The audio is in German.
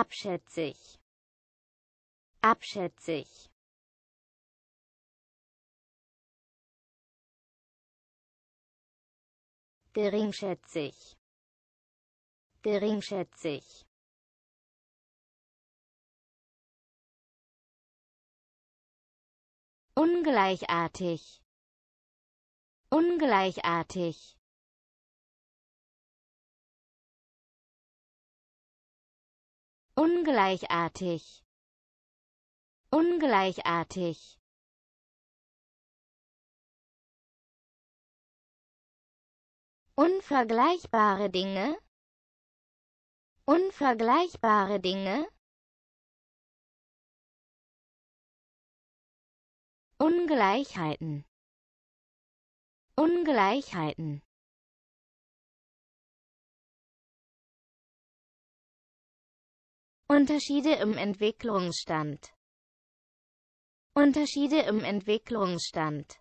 abschätzig abschätzig geringschätzig geringschätzig ungleichartig ungleichartig ungleichartig ungleichartig unvergleichbare Dinge unvergleichbare Dinge Ungleichheiten Ungleichheiten Unterschiede im Entwicklungsstand Unterschiede im Entwicklungsstand